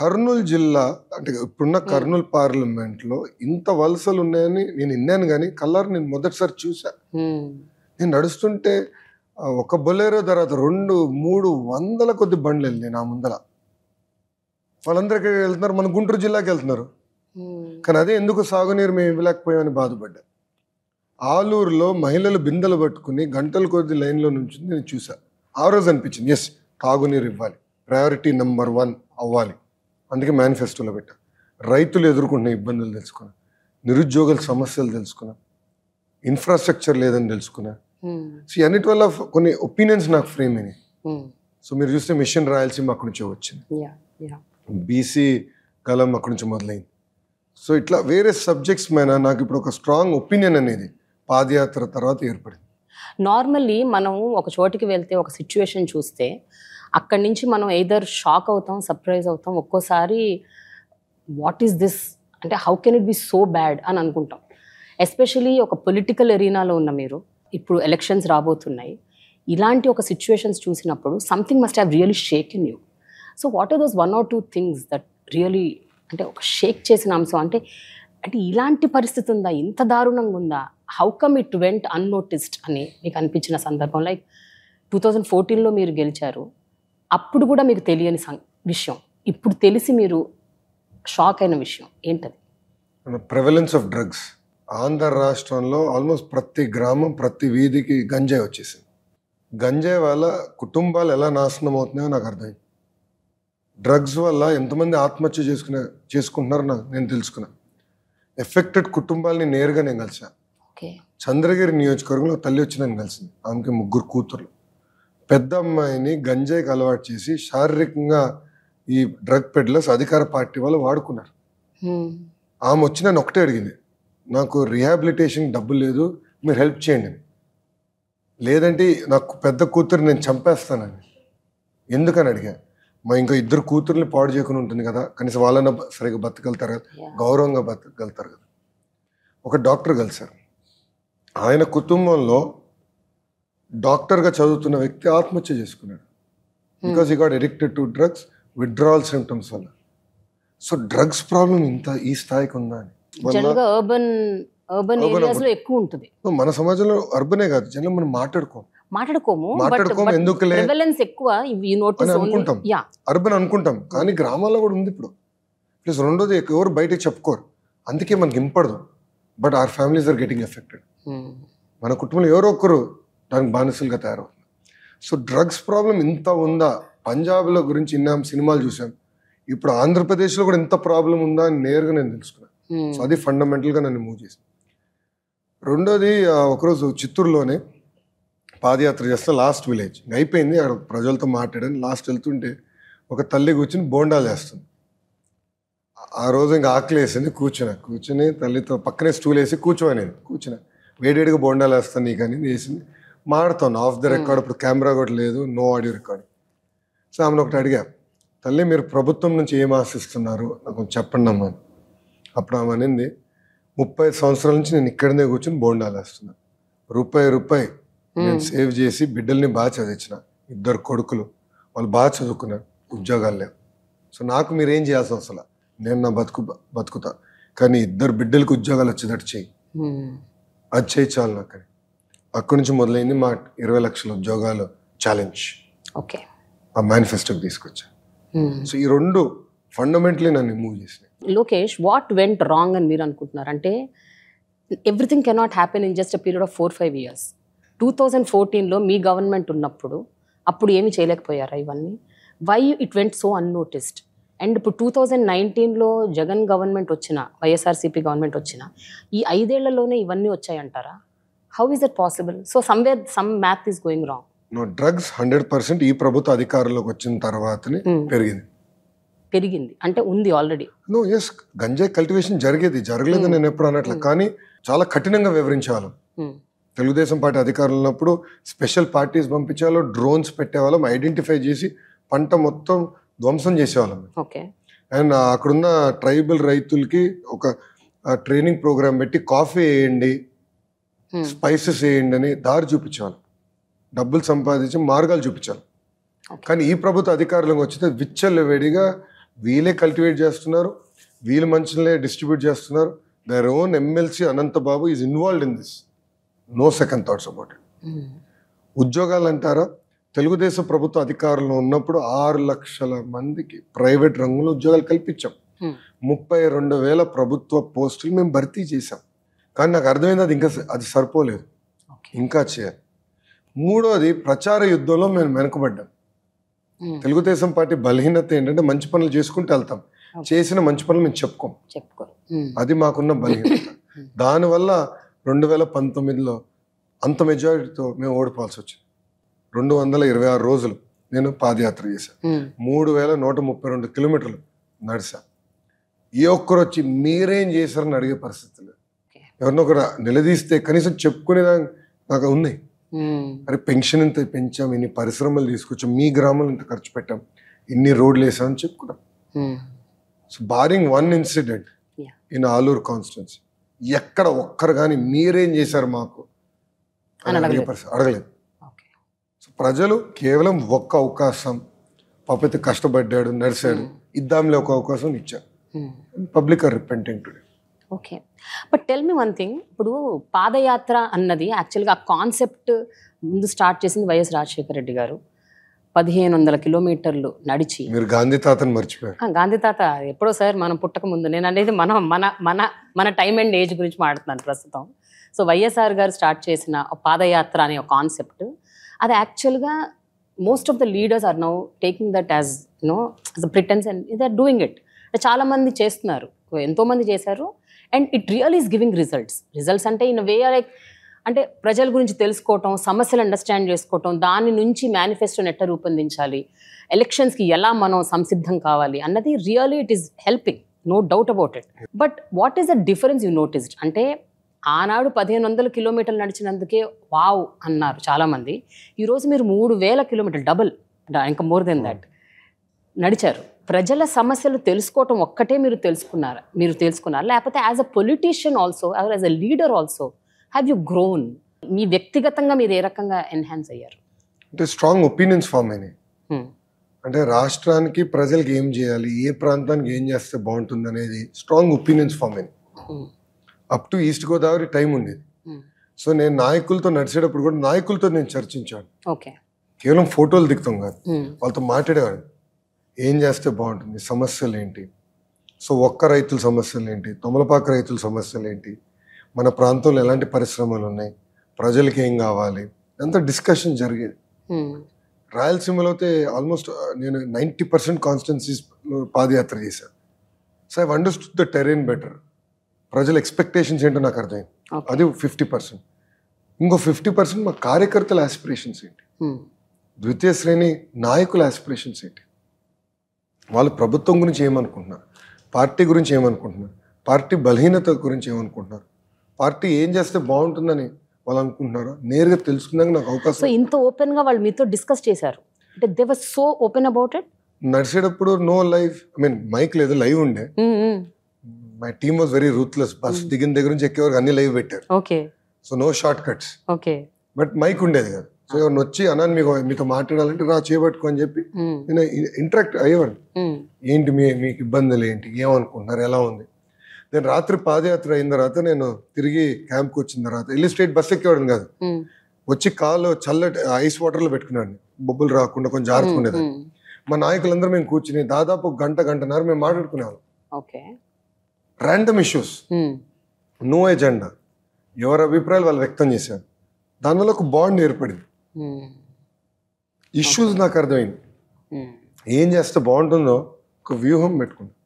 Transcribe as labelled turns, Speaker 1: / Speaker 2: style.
Speaker 1: కర్నూలు జిల్లా అంటే ఇప్పుడున్న కర్నూలు పార్లమెంట్లో ఇంత వలసలు ఉన్నాయని నేను విన్నాను కానీ కలర్ నేను మొదటిసారి చూసా నేను నడుస్తుంటే ఒక బొలేరో తర్వాత రెండు మూడు వందల కొద్ది బండ్లు వెళ్ళినాయి నా ముందర వాళ్ళందరికీ వెళ్తున్నారు మన గుంటూరు జిల్లాకి వెళ్తున్నారు కానీ అదే ఎందుకు సాగునీరు మేము ఇవ్వలేకపోయామని బాధపడ్డా ఆలూరులో మహిళలు బిందెలు పట్టుకుని గంటల కొద్ది లైన్లో నుంచి నేను చూసా ఆ రోజు అనిపించింది ఎస్ తాగునీరు ఇవ్వాలి ప్రయారిటీ నెంబర్ వన్ అవ్వాలి అందుకే మేనిఫెస్టోలో పెట్టాం రైతులు ఎదుర్కొంటున్న ఇబ్బందులు తెలుసుకున్నాం నిరుద్యోగుల సమస్యలు తెలుసుకున్నాం ఇన్ఫ్రాస్ట్రక్చర్ లేదని తెలుసుకున్నా సో అన్నిటి వల్ల కొన్ని ఒపీనియన్స్ నాకు ఫ్రేమ్ అయినాయి సో మీరు చూస్తే మిషన్ రాయల్సీమ అక్కడి నుంచి వచ్చింది బీసీ కలం అక్కడి నుంచి మొదలైంది సో ఇట్లా వేరే సబ్జెక్ట్స్ మీద నాకు ఇప్పుడు ఒక స్ట్రాంగ్ ఒపీనియన్ అనేది పాదయాత్ర తర్వాత ఏర్పడింది
Speaker 2: నార్మల్లీ మనం ఒక చోటికి వెళ్తే ఒక సిచ్యువేషన్ చూస్తే అక్కడి నుంచి మనం ఎయిదర్ షాక్ అవుతాం సర్ప్రైజ్ అవుతాం ఒక్కోసారి వాట్ ఈస్ దిస్ అంటే how can it be so bad అని అనుకుంటాం ఎస్పెషలీ ఒక పొలిటికల్ ఎరీనాలో ఉన్న మీరు ఇప్పుడు ఎలక్షన్స్ రాబోతున్నాయి ఇలాంటి ఒక సిచ్యువేషన్స్ చూసినప్పుడు something must have really shake in you so what are those one or two things that really అంటే ఒక షేక్ చేసిన అంశం అంటే అంటే ఇలాంటి పరిస్థితి ఉందా ఇంత దారుణంగా ఉందా how come it went unnoticed అని మీకు అనిపించిన సందర్భం లైక్ టూ థౌజండ్ ఫోర్టీన్లో మీరు గెలిచారు అప్పుడు కూడా మీకు తెలియని విషయం ఇప్పుడు తెలిసి మీరు షాక్ అయిన విషయం ఏంటది
Speaker 1: ప్రెవలెన్స్ ఆఫ్ డ్రగ్స్ ఆంధ్ర రాష్ట్రంలో ఆల్మోస్ట్ ప్రతి గ్రామం ప్రతి వీధికి గంజాయి వచ్చేసింది గంజాయి వల్ల కుటుంబాలు ఎలా నాశనం అవుతున్నాయో నాకు అర్థమైంది డ్రగ్స్ వల్ల ఎంతమంది ఆత్మహత్య చేసుకునే నా నేను తెలుసుకున్నా ఎఫెక్టెడ్ కుటుంబాలని నేరుగా నేను కలిసా చంద్రగిరి నియోజకవర్గంలో తల్లి వచ్చిన నేను కలిసింది ఆమెకి ముగ్గురు కూతుర్లు పెద్ద అమ్మాయిని గంజాయికి అలవాటు చేసి శారీరకంగా ఈ డ్రగ్ పెడ్లర్స్ అధికార పార్టీ వాళ్ళు వాడుకున్నారు ఆమె వచ్చి నన్ను ఒకటే అడిగింది నాకు రిహాబిలిటేషన్ డబ్బు లేదు మీరు హెల్ప్ చేయండి లేదంటే నాకు పెద్ద కూతురు నేను చంపేస్తానని ఎందుకని అడిగా మా ఇంకా ఇద్దరు కూతుర్ని పాడు చేయకుండా ఉంటుంది కదా కనీసం వాళ్ళన్న సరిగ్గా బతకగలుగుతారు కదా గౌరవంగా బతకగలుగుతారు కదా ఒక డాక్టర్ కలిశారు ఆయన కుటుంబంలో డాక్టర్గా చదువుతున్న వ్యక్తి ఆత్మహత్య చేసుకున్నాడు because he got addicted to drugs withdrawal symptoms వల్ల సో డ్రగ్స్ ప్రాబ్లం ఇంత ఈ స్థాయికి ఉందా అని ఎక్కువ ఉంటుంది మన సమాజంలో అర్బనే కాదు జనం మనం మాట్లాడుకోం
Speaker 2: మాట్లాడుకోము మాట్లాడుకోము ఎందుకు ఎక్కువ అనుకుంటాం
Speaker 1: అర్బన్ అనుకుంటాం కానీ గ్రామాల్లో కూడా ఉంది ఇప్పుడు ప్లస్ రెండోది ఎవరు బయట చెప్పుకోరు అందుకే మనకి ఇంపడదు but our families are getting affected మన కుటుంబంలో ఎవరో ఒక్కరు దానికి బానిసలుగా తయారవుతుంది సో డ్రగ్స్ ప్రాబ్లం ఇంత ఉందా పంజాబ్లో గురించి ఇన్నాం సినిమాలు చూసాం ఇప్పుడు ఆంధ్రప్రదేశ్లో కూడా ఇంత ప్రాబ్లం ఉందా అని నేరుగా నేను తెలుసుకున్నాను సో అది ఫండమెంటల్గా నన్ను మూవ్ చేసి రెండోది ఒకరోజు చిత్తూరులోనే పాదయాత్ర చేస్తే లాస్ట్ విలేజ్ అయిపోయింది అక్కడ ప్రజలతో మాట్లాడాను లాస్ట్ వెళ్తుంటే ఒక తల్లి కూర్చుని బోండాలు చేస్తుంది ఆ రోజు ఇంకా ఆకలి వేసింది కూర్చున్నా కూర్చుని తల్లితో పక్కనే స్టూల్ వేసి కూర్చోనేది కూర్చున్నా వేడివేడిగా బోండాలు వేస్తాను అని వేసింది మాడతాను ఆఫ్ ద hmm. రికార్డ్ ఇప్పుడు కెమెరా కూడా లేదు నో ఆడియో రికార్డ్ సో ఆమెను ఒకటి అడిగా తల్లి మీరు ప్రభుత్వం నుంచి ఏం ఆశిస్తున్నారు నాకు చెప్పండి అమ్మా అప్పుడు ఆమె అనింది ముప్పై సంవత్సరాల నుంచి నేను ఇక్కడనే కూర్చొని బోండాలు వేస్తున్నాను రూపాయి రూపాయి hmm. నేను సేవ్ చేసి బిడ్డల్ని బాగా చదివించిన ఇద్దరు కొడుకులు వాళ్ళు బాగా చదువుకున్నారు ఉద్యోగాలు లేవు సో నాకు మీరేం చేయాల్సిన అసలు నేను నా బతుకు బతుకుతా కానీ ఇద్దరు బిడ్డలకు ఉద్యోగాలు వచ్చేటట్టు చేయి hmm. అది చేయి చాలు నాకు అక్కడి నుంచి మొదలైంది మా ఇరవై లక్షల ఉద్యోగాలు ఛాలెంజ్ ఓకే ఆ మేనిఫెస్టోకి తీసుకొచ్చా hmm. సో ఈ రెండు ఫండమెంటలీ నన్ను మూవ్ చేసినాయి
Speaker 2: లోకేష్ వాట్ వెంట్ రాంగ్ అని మీరు అనుకుంటున్నారు అంటే everything cannot happen in just period of four five years two thousand ఫోర్టీన్లో మీ గవర్నమెంట్ ఉన్నప్పుడు అప్పుడు ఏమి చేయలేకపోయారా ఇవన్నీ why it went so unnoticed and ఇప్పుడు టూ థౌజండ్ నైన్టీన్లో జగన్ గవర్నమెంట్ వచ్చిన వైఎస్ఆర్సీపీ గవర్నమెంట్ వచ్చిన ఈ ఐదేళ్లలోనే ఇవన్నీ వచ్చాయంటారా how is it possible so somewhere some map is going wrong
Speaker 1: no drugs hundred percent ఈ ప్రభుత్వ అధికారంలోకి వచ్చిన తర్వాతనే hmm. పెరిగింది పెరిగింది అంటే ఉంది already no yes ganja cultivation జరిగేది జరగలేదు hmm. నేను ఎప్పుడు అన్నట్లు hmm. కానీ చాలా కఠినంగా వివరించేవాళ్ళం తెలుగుదేశం పార్టీ అధికారులు ఉన్నప్పుడు స్పెషల్ పార్టీస్ పంపించేవాళ్ళం డ్రోన్స్ పెట్టేవాళ్ళం ఐడెంటిఫై చేసి పంట మొత్తం ధ్వంసం చేసేవాళ్ళం ఓకే అండ్ అక్కడున్న ట్రైబల్ రైతులకి ఒక ట్రైనింగ్ ప్రోగ్రామ్ పెట్టి కాఫీ వేయండి స్పైసెస్ వేయండి అని దారి చూపించాలి డబ్బులు సంపాదించి మార్గాలు చూపించాలి కానీ ఈ ప్రభుత్వ అధికారులకు వచ్చితే విచ్చలు వేడిగా వీళ్ళే కల్టివేట్ చేస్తున్నారు వీళ్ళ మంచులే డిస్ట్రిబ్యూట్ చేస్తున్నారు their own MLC Anantha Babu is involved in this no second thoughts about it ఉద్యోగాలు అంటారా తెలుగుదేశం ప్రభుత్వ అధికారులు ఉన్నప్పుడు ఆరు లక్షల మందికి ప్రైవేట్ రంగంలో ఉద్యోగాలు కల్పించాం ముప్పై రెండు వేల ప్రభుత్వ పోస్టులు మేము భర్తీ చేశాం కానీ నాకు అర్థమైంది అది ఇంకా అది సరిపోలేదు ఇంకా చేయాలి మూడోది ప్రచార యుద్ధంలో మేము వెనుకబడ్డాం తెలుగుదేశం పార్టీ బలహీనత ఏంటంటే మంచి పనులు చేసుకుంటూ వెళ్తాం చేసిన మంచి పనులు మేము చెప్పుకోం చెప్పుకో అది మాకున్న బలహీనత దానివల్ల రెండు వేల పంతొమ్మిదిలో అంత మెజారిటీతో మేము ఓడిపోవాల్సి వచ్చింది రెండు వందల ఇరవై ఆరు రోజులు నేను పాదయాత్ర చేశాను మూడు వేల నూట ముప్పై రెండు కిలోమీటర్లు నడిచా ఏ ఒక్కరు వచ్చి మీరేం చేశారని అడిగే పరిస్థితులు ఎవరినో ఒకటి నిలదీస్తే కనీసం చెప్పుకునేదా నాకు ఉంది అరే పెన్షన్ ఇంత పెంచాం ఇన్ని పరిశ్రమలు తీసుకొచ్చాం మీ గ్రామంలో ఇంత ఖర్చు పెట్టాం ఇన్ని రోడ్లు వేసామని చెప్పుకున్నాం so barring one incident in Aluru constituency ఎక్కడ ఒక్కరు కానీ మీరేం చేశారు మాకు అడగలేదు సో ప్రజలు కేవలం ఒక్క అవకాశం పప్పతి కష్టపడ్డాడు నడిచాడు ఇద్దాంలో ఒక అవకాశం ఇచ్చారు public are repenting today
Speaker 2: okay but tell me one thing ఇప్పుడు పాదయాత్ర అన్నది యాక్చువల్గా ఆ కాన్సెప్ట్ ముందు స్టార్ట్ చేసింది వైఎస్ రాజశేఖర రెడ్డి గారు పదిహేను వందల కిలోమీటర్లు నడిచి
Speaker 1: మీరు గాంధీ తాతను మర్చిపోయారు
Speaker 2: గాంధీ తాత ఎప్పుడో సార్ మనం పుట్టక ముందు నేను అనేది మనం మన మన మన టైం అండ్ ఏజ్ గురించి మాట్లాడుతున్నాను ప్రస్తుతం సో వైఎస్ఆర్ గారు స్టార్ట్ చేసిన పాదయాత్ర అనే ఒక కాన్సెప్ట్ అది యాక్చువల్గా most of the leaders are now taking that as no as a pretence and ఇది ఆర్ డూయింగ్ ఇట్ చాలా మంది చేస్తున్నారు ఎంతోమంది చేశారు and it real is giving results results అంటే ఇన్ వే లైక్ అంటే ప్రజల గురించి తెలుసుకోవటం సమస్యలు అండర్స్టాండ్ చేసుకోవటం దాని నుంచి మేనిఫెస్టోని ఎట్లా రూపొందించాలి ఎలక్షన్స్కి ఎలా మనం సంసిద్ధం కావాలి అన్నది really it is helping no doubt about it but what is the difference you noticed అంటే ఆనాడు పదిహేను వందల కిలోమీటర్లు నడిచినందుకే వావ్ అన్నారు చాలామంది ఈరోజు మీరు మూడు వేల కిలోమీటర్లు డబుల్ ఇంకా మోర్ దెన్ దాట్ నడిచారు ప్రజల సమస్యలు తెలుసుకోవటం ఒక్కటే మీరు తెలుసుకున్నారా మీరు తెలుసుకున్నారు లేకపోతే as a politician also as a leader also have you grown మీ వ్యక్తిగతంగా మీరు ఏ రకంగా ఎన్హాన్స్ అయ్యారు
Speaker 1: అంటే స్ట్రాంగ్ ఒపీనియన్స్ ఫామ్ అయినాయి hmm. అంటే రాష్ట్రానికి ప్రజలకి ఏం చేయాలి ఏ ప్రాంతానికి ఏం చేస్తే బాగుంటుంది అనేది స్ట్రాంగ్ ఒపీనియన్స్ ఫామ్ అయింది up to East Godavari time ఉండేది సో hmm. నేను నాయకులతో నడిచేటప్పుడు కూడా నాయకులతో నేను చర్చించాను కేవలం ఫోటోలు దిగుతాం కాదు hmm. వాళ్ళతో మాట్లాడేవాడు ఏం చేస్తే బాగుంటుంది సమస్యలు ఏంటి సో ఒక్క రైతుల సమస్యలు ఏంటి తమలపాక రైతుల సమస్యలు ఏంటి మన ప్రాంతంలో ఎలాంటి పరిశ్రమలు ఉన్నాయి ప్రజలకి ఏం కావాలి అంత డిస్కషన్ జరిగేది రాయలసీమలో అయితే ఆల్మోస్ట్ నేను నైంటీ పర్సెంట్ కాన్స్టిట్యున్సీస్ పాదయాత్ర చేశాను so I understood the terrain better ప్రజల ఎక్స్పెక్టేషన్స్ ఏంటో నాకు అర్థమైంది అది ఫిఫ్టీ పర్సెంట్ ఇంకో ఫిఫ్టీ పర్సెంట్ మా కార్యకర్తల ఆస్పిరేషన్స్ ఏంటి ద్వితీయ శ్రేణి నాయకుల ఆస్పిరేషన్స్ ఏంటి వాళ్ళు ప్రభుత్వం గురించి ఏమనుకుంటున్నారు పార్టీ గురించి ఏమనుకుంటున్నారు పార్టీ బలహీనత గురించి ఏమనుకుంటున్నారు పార్టీ ఏం చేస్తే బాగుంటుందని వాళ్ళు అనుకుంటున్నారు నేరుగా తెలుసుకుందాక నాకు అవకాశం
Speaker 2: ఇంత ఓపెన్గా వాళ్ళు మీతో డిస్కస్ చేశారు అంటే they so open about it
Speaker 1: నడిచేటప్పుడు no life I mean mic లేదు లైవ్ ఉండే my team was very ruthless bus దిగిన దగ్గర నుంచి ఎక్కేవరకు అన్ని లైవ్ పెట్టారు okay so no short cuts okay but mic ఉండేది కదా సో ఎవరిని వచ్చి అన్నాను మీకు మీతో మాట్లాడాలంటే నా చేపట్టుకో అని చెప్పి నేను ఇంటరాక్ట్ అయ్యేవాడిని ఏంటి మీ మీకు ఇబ్బందులు ఏంటి ఏమనుకుంటున్నారు ఎలా ఉంది నేను రాత్రి పాదయాత్ర అయిన తర్వాత నేను తిరిగి క్యాంప్కి వచ్చిన తర్వాత వెళ్ళి స్ట్రేట్ బస్ ఎక్కేవాడిని కాదు వచ్చి కాలు చల్లటి ఐస్ వాటర్లో పెట్టుకున్నాడు బొబ్బులు రాకుండా కొంచెం జారుకునేది మా నాయకులందరూ మేము కూర్చుని దాదాపు గంట గంటన్నర మేము మాట్లాడుకునేవాళ్ళం ర్యాండమ్ ఇష్యూస్ నో ఎజెండా ఎవరి అభిప్రాయాలు వాళ్ళు వ్యక్తం చేశారు దానివల్ల ఒక బాండ్ ఏర్పడింది ఇష్యూస్ hmm. నాకు అర్థమైంది hmm. ఏం చేస్తే బాగుంటుందో ఒక వ్యూహం పెట్టుకున్నాను